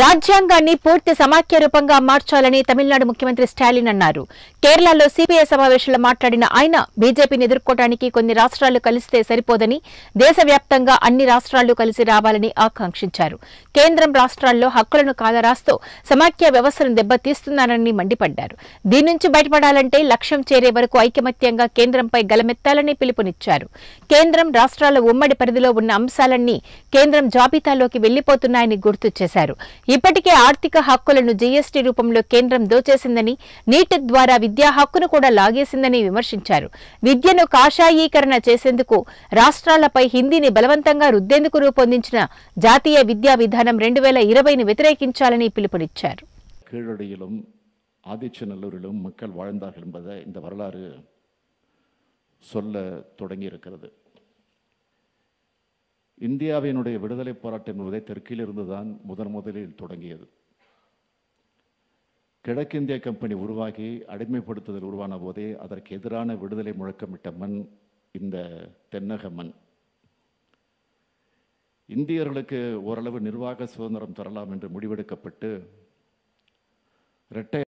రాజ్యాంగాన్ని పూర్తి సమాఖ్య రూపంగా మార్చాలని తమిళనాడు ముఖ్యమంత్రి స్టాలిన్ అన్నారు కేరళలో సిపిఐ సమావేశంలో మాట్లాడిన ఆయన బీజేపీని ఎదుర్కోవడానికి కొన్ని రాష్ట్రాలు కలిస్తే సరిపోదని దేశవ్యాప్తంగా అన్ని రాష్ట్రాలు కలిసి రావాలని ఆకాంక్షించారు కేంద్రం రాష్ట్రాల్లో హక్కులను కాలరాస్తూ సమాఖ్య వ్యవస్థను దెబ్బతీస్తున్నారని మండిపడ్డారు దీని నుంచి బయటపడాలంటే లక్ష్యం చేరే వరకు ఐకమత్యంగా కేంద్రంపై గలమెత్తాలని పిలుపునిచ్చారు కేంద్రం రాష్ట్రాల ఉమ్మడి పరిధిలో ఉన్న అంశాలన్నీ కేంద్రం జాబితాలోకి వెళ్లిపోతున్నాయని గుర్తు చేశారు ఇప్పటికే ఆర్థిక హక్కులను జీఎస్టీ రూపంలో కేంద్రం దోచేసిందని నీటి ద్వారా విద్యా హక్కును కూడా లాగేసిందని విమర్శించారు విద్యను కాషాయీకరణ చేసేందుకు రాష్ట్రాలపై హిందీని బలవంతంగా రుద్దేందుకు రూపొందించిన జాతీయ విద్యా విధానం రెండు వేల ఇరవైను వ్యతిరేకించాలని పిలుపునిచ్చారు மக்கள் வாழ்ந்தார்கள் என்பதை இந்த வரலாறு சொல்ல தொடங்கியிருக்கிறது இந்தியாவினுடைய விடுதலை போராட்டம் என்பதை தெற்கிலிருந்து தான் முதன் முதலில் தொடங்கியது கிழக்கிந்திய கம்பெனி உருவாகி அடிமைப்படுத்துதல் உருவான போதே அதற்கு எதிரான விடுதலை முழக்கமிட்ட மண் இந்த தென்னக மண் இந்தியர்களுக்கு ஓரளவு நிர்வாக சுதந்திரம் தரலாம் என்று முடிவெடுக்கப்பட்டு இரட்டை